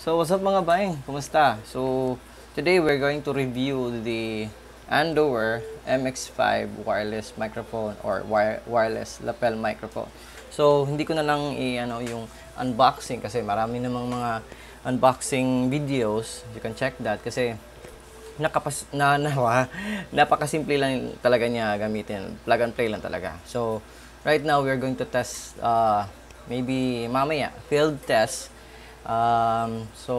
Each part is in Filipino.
So what's up mga baeng? Kumusta? So today we're going to review the Andover MX5 wireless microphone or wire wireless lapel microphone. So hindi ko na lang i-ano yung unboxing kasi marami namang mga unboxing videos. You can check that kasi nakapas na nawa napakasimple lang talaga niya gamitin. Plug and play lang talaga. So right now we're going to test uh, maybe mamaya field test Um, so,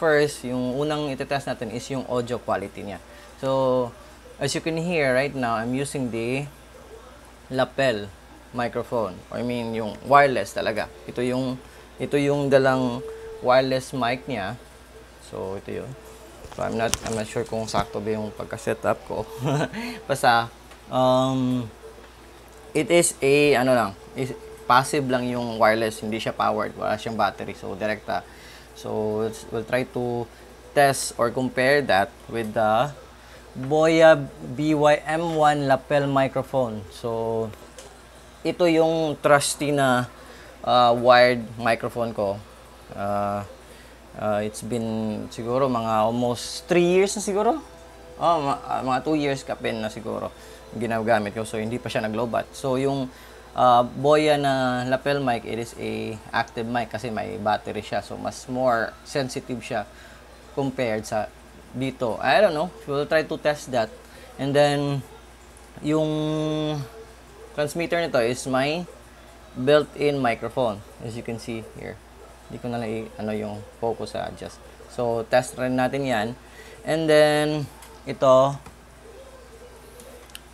first, yung unang itetest natin is yung audio quality niya. So, as you can hear right now, I'm using the lapel microphone. I mean, yung wireless talaga. Ito yung, ito yung dalang wireless mic niya. So, ito yun. So, I'm not, I'm not sure kung sakto ba yung pagka-setup ko. Basta, um, it is a, ano lang, is, passive lang yung wireless, hindi siya powered, wala siyang battery, so direkta. Ah. So, we'll, we'll try to test or compare that with the Boya BYM1 lapel microphone. So, ito yung trusty na uh, wired microphone ko. Uh, uh, it's been siguro mga almost 3 years na siguro. Oh, mga 2 years ka pin na siguro ginagamit ko. So, hindi pa siya naglobat. So, yung uh, Boya na lapel mic, it is a active mic kasi may battery siya. So, mas more sensitive siya compared sa dito. I don't know. We'll try to test that. And then, yung transmitter nito is my built-in microphone. As you can see here. Hindi ko na lang ano yung focus sa adjust. So, test rin natin yan. And then, ito,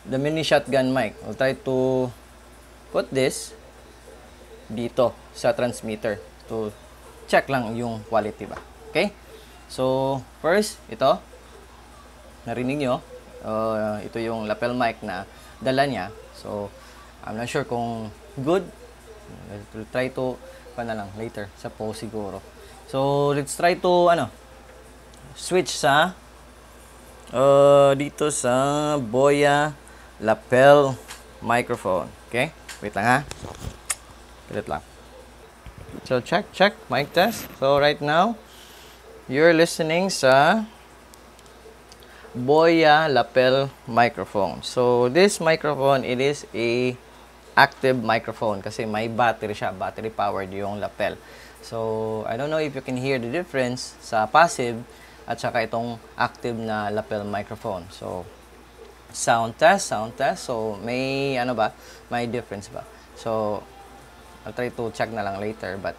the mini shotgun mic. I'll try to put this dito sa transmitter to check lang yung quality ba. Okay? So, first, ito. Narinig nyo. Uh, ito yung lapel mic na dala niya. So, I'm not sure kung good. We'll try to, pa na lang, later, sa post siguro. So, let's try to, ano, switch sa, uh, dito sa Boya lapel microphone. Okay? Wait lang ha. Pilit lang. So, check, check. Mic test. So, right now, you're listening sa Boya lapel microphone. So, this microphone, it is a active microphone kasi may battery siya. Battery powered yung lapel. So, I don't know if you can hear the difference sa passive at saka itong active na lapel microphone. So, sound test, sound test. So, may ano ba? May difference ba? So, I'll try to check na lang later but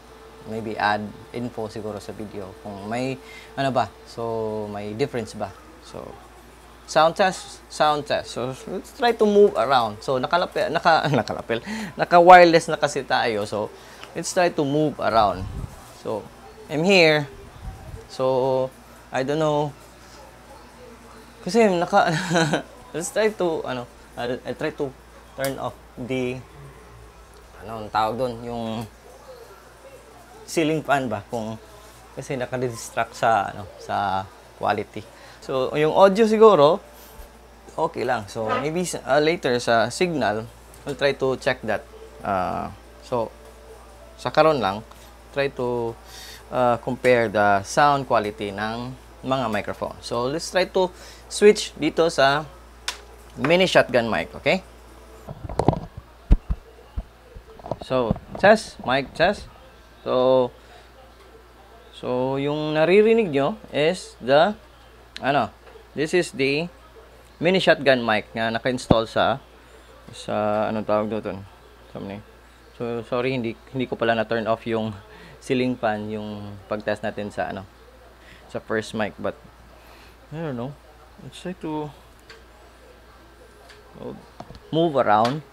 maybe add info siguro sa video kung may ano ba? So, may difference ba? So, sound test, sound test. So, let's try to move around. So, nakalapel, naka, nakalapel, naka-wireless na kasi tayo. So, let's try to move around. So, I'm here. So, I don't know. Kasi naka Let's try to, ano, uh, I try to turn off the, ano, ang tawag doon, yung ceiling fan ba? Kung, kasi nakadistract sa, ano, sa quality. So, yung audio siguro, okay lang. So, maybe uh, later sa signal, I'll try to check that. Uh, so, sa karon lang, try to uh, compare the sound quality ng mga microphone. So, let's try to switch dito sa mini shotgun mic, okay? So, test, mic test. So, so yung naririnig nyo is the, ano, this is the mini shotgun mic na naka-install sa, sa, anong tawag doon? So, sorry, hindi, hindi ko pala na-turn off yung ceiling fan, yung pag-test natin sa, ano, sa first mic, but, I don't know. Let's try to move around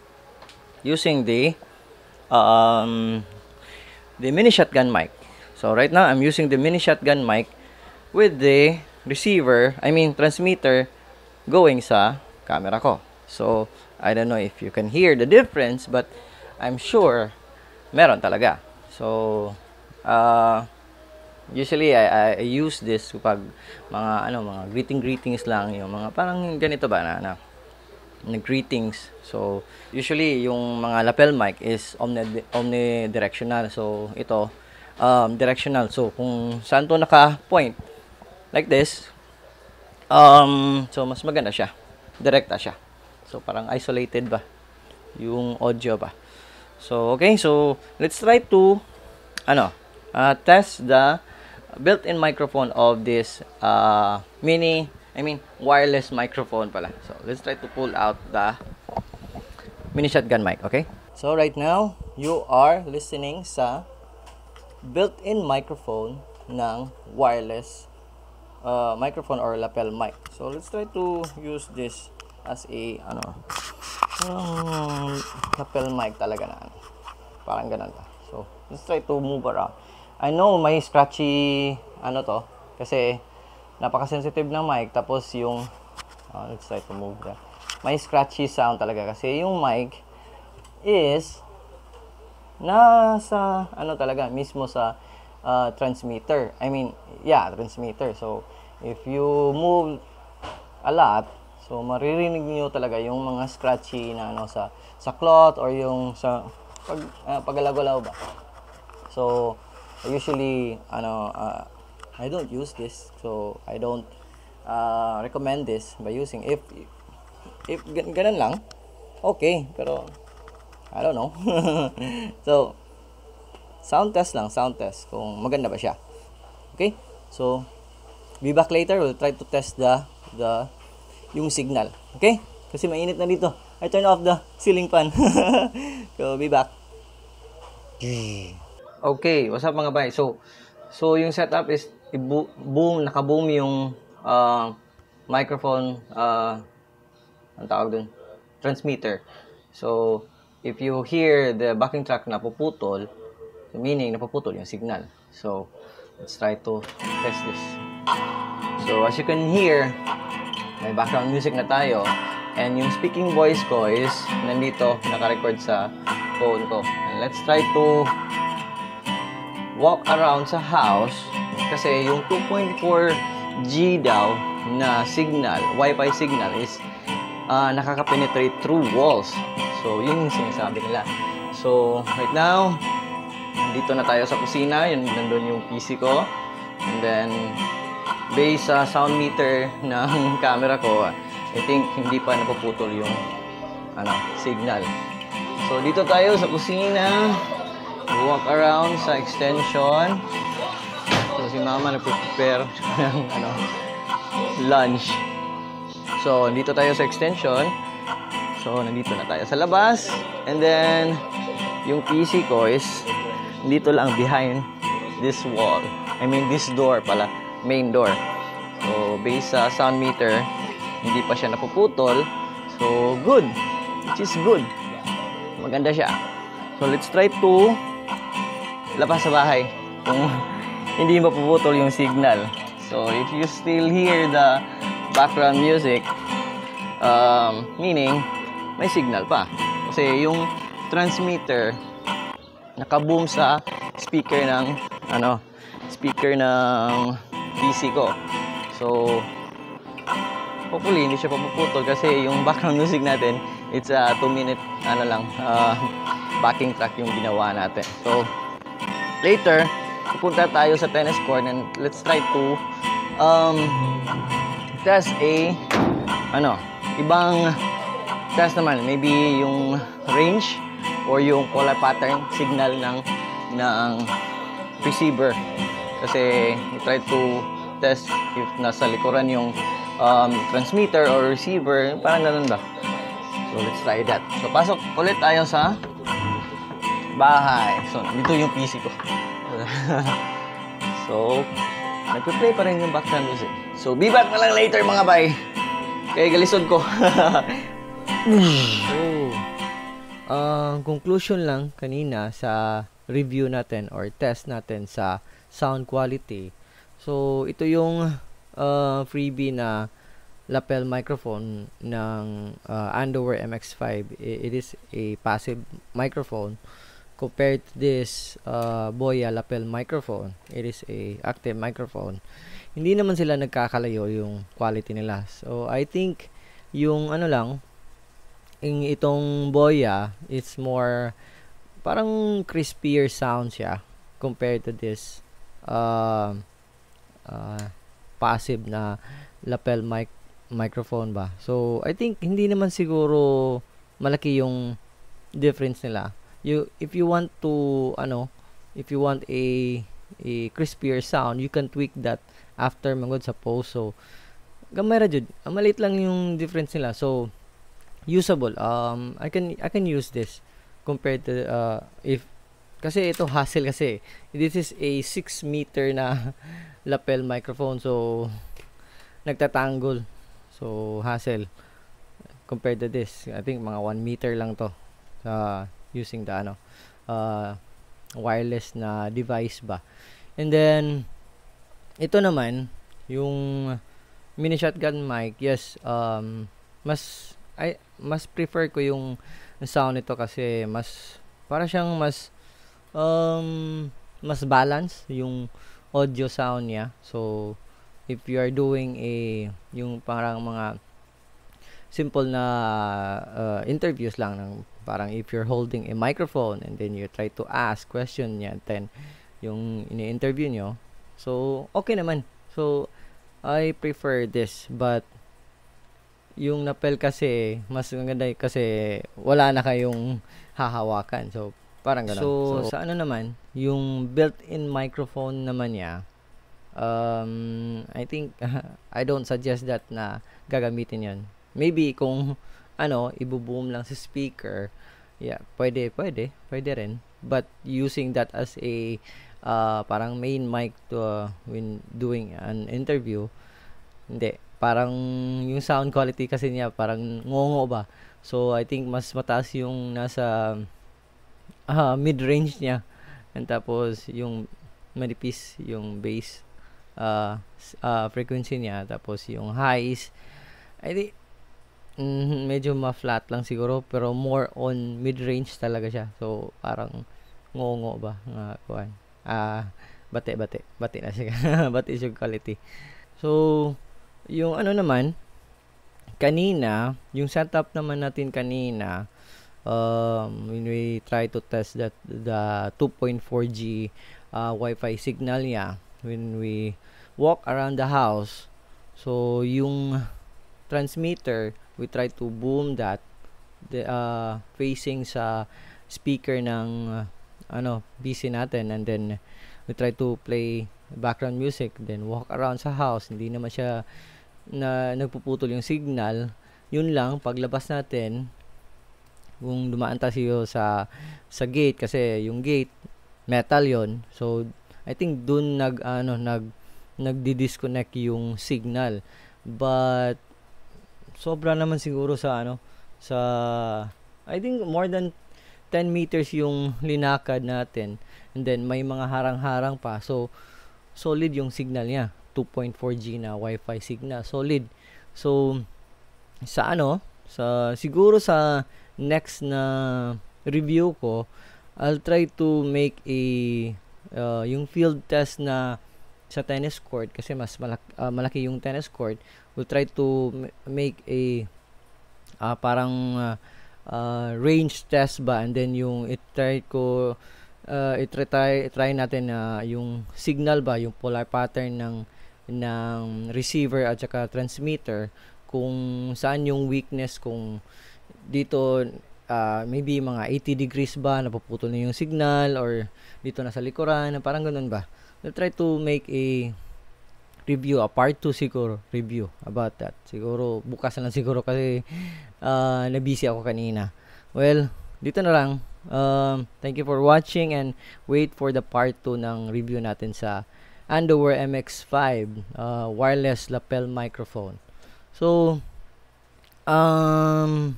using the um, the mini shotgun mic. So right now I'm using the mini shotgun mic with the receiver, I mean transmitter going sa camera ko. So I don't know if you can hear the difference but I'm sure meron talaga. So uh, usually I, I use this pag mga ano mga greeting greetings lang yung mga parang ganito ba na, na na greetings. So, usually, yung mga lapel mic is omni omnidirectional. So, ito, um, directional. So, kung saan to naka-point, like this, um, so, mas maganda siya. Direkta siya. So, parang isolated ba yung audio ba. So, okay. So, let's try to, ano, uh, test the built-in microphone of this uh, mini I mean, wireless microphone pala. So, let's try to pull out the mini shotgun mic, okay? So, right now, you are listening sa built-in microphone ng wireless uh, microphone or lapel mic. So, let's try to use this as a, ano, um, lapel mic talaga na. Ano. Parang ganun pa. So, let's try to move around. I know may scratchy, ano to, kasi napaka-sensitive ng mic. Tapos yung, uh, let's try to move that. May scratchy sound talaga kasi yung mic is nasa, ano talaga, mismo sa uh, transmitter. I mean, yeah, transmitter. So, if you move a lot, so maririnig niyo talaga yung mga scratchy na ano sa sa cloth or yung sa pag uh, ah, pagalaw ba. So, usually ano uh, I don't use this so I don't uh, recommend this by using if if, ganun lang okay pero I don't know so sound test lang sound test kung maganda ba siya okay so be back later we'll try to test the the yung signal okay kasi mainit na dito I turn off the ceiling fan so be back okay what's up mga bay so so yung setup is ibu- boom, nakaboom yung uh, microphone, uh, ah, ang tawag dun, transmitter. So, if you hear the backing track na puputol, meaning napuputol yung signal. So, let's try to test this. So, as you can hear, may background music na tayo. And yung speaking voice ko is nandito, naka-record sa phone ko. And let's try to walk around sa house kasi yung 2.4G daw na signal, Wi-Fi signal is uh, nakaka-penetrate through walls. So, yun yung sinasabi nila. So, right now, dito na tayo sa kusina. Yun, nandun yung PC ko. And then, based sa sound meter ng camera ko, I think hindi pa napuputol yung ano, signal. So, dito tayo sa kusina. Walk around sa extension si mama nag-prepare ng ano, lunch. So, dito tayo sa extension. So, nandito na tayo sa labas. And then, yung PC ko is dito lang behind this wall. I mean, this door pala. Main door. So, based sa sound meter, hindi pa siya napuputol. So, good. Which is good. Maganda siya. So, let's try to labas sa bahay. Kung hindi mapuputol yung signal. So, if you still hear the background music, um, meaning, may signal pa. Kasi yung transmitter, nakaboom sa speaker ng, ano, speaker ng PC ko. So, hopefully, hindi siya mapuputol kasi yung background music natin, it's a 2 minute, ano lang, uh, backing track yung ginawa natin. So, later, pupunta tayo sa tennis court and let's try to um, test a ano, ibang test naman. Maybe yung range or yung color pattern signal ng ng receiver. Kasi we try to test if nasa likuran yung um, transmitter or receiver. Parang ganun ba? So, let's try that. So, pasok ulit tayo sa bahay. So, dito yung PC ko. so, nagpe-play pa rin yung background music. So, be back na lang later mga bay. Kaya galisod ko. oh. Ang uh, conclusion lang kanina sa review natin or test natin sa sound quality. So, ito yung uh, freebie na lapel microphone ng uh, Andover MX5. It is a passive microphone compared to this uh, Boya lapel microphone, it is a active microphone. Hindi naman sila nagkakalayo yung quality nila. So I think yung ano lang yung itong Boya, it's more parang crispier sound siya compared to this uh, uh, passive na lapel mic microphone ba. So I think hindi naman siguro malaki yung difference nila you if you want to ano if you want a a crispier sound you can tweak that after magod sa post so gamay ra jud maliit lang yung difference nila so usable um I can I can use this compared to uh, if kasi ito hassle kasi this is a 6 meter na lapel microphone so nagtatanggol so hassle compared to this I think mga 1 meter lang to sa uh, using the ano uh, wireless na device ba. And then ito naman yung mini shotgun mic. Yes, um mas ay mas prefer ko yung sound nito kasi mas para siyang mas um mas balance yung audio sound niya. So if you are doing a yung parang mga simple na uh, interviews lang ng parang if you're holding a microphone and then you try to ask question niya then yung ini-interview niyo so okay naman so I prefer this but yung napel kasi mas maganda kasi wala na kayong hahawakan so parang ganun so, so sa ano naman yung built-in microphone naman niya um, I think uh, I don't suggest that na gagamitin yon Maybe kung ano, ibuboom lang si speaker, yeah, pwede, pwede, pwede rin. But using that as a uh, parang main mic to uh, when doing an interview, hindi. Parang yung sound quality kasi niya parang ngongo ba. So I think mas mataas yung nasa uh, mid-range niya. And tapos yung manipis yung bass uh, uh, frequency niya tapos yung highs I think mm, medyo ma-flat lang siguro pero more on mid-range talaga siya. So parang ngongo ba nga kuan. Ah, bate bate. Bate na siya. bate yung quality. So yung ano naman kanina, yung setup naman natin kanina um when we try to test that the 2.4G uh, Wi-Fi signal niya when we walk around the house. So yung transmitter we try to boom that the uh, facing sa speaker ng uh, ano busy natin and then we try to play background music then walk around sa house hindi naman siya na nagpuputol yung signal yun lang paglabas natin kung dumaan tayo sa sa gate kasi yung gate metal yon so I think dun nag ano nag nagdi-disconnect yung signal but sobra naman siguro sa ano sa I think more than 10 meters yung linakad natin and then may mga harang-harang pa so solid yung signal niya 2.4G na wifi signal solid so sa ano sa siguro sa next na review ko I'll try to make a uh, yung field test na sa tennis court kasi mas malak, uh, malaki yung tennis court we'll try to make a uh, parang uh, uh, range test ba and then yung it try ko uh, itry try natin na uh, yung signal ba yung polar pattern ng ng receiver at saka transmitter kung saan yung weakness kung dito uh, maybe mga 80 degrees ba napuputol na yung signal or dito na sa likuran parang ganun ba I'll try to make a review, a part 2 siguro, review about that. Siguro, bukas na lang siguro kasi uh, ah, nabisi ako kanina. Well, dito na lang. Um, thank you for watching and wait for the part 2 ng review natin sa Underwear MX5 uh, ah, wireless lapel microphone. So, um,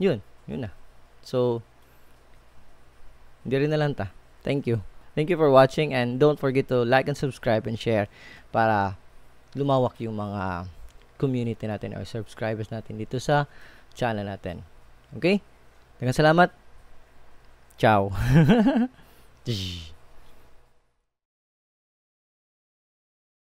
yun. Yun na. So, hindi rin na lang ta. Thank you. Thank you for watching and don't forget to like and subscribe and share para lumawak yung mga community natin or subscribers natin dito sa channel natin. Okay? Dagang salamat. Ciao.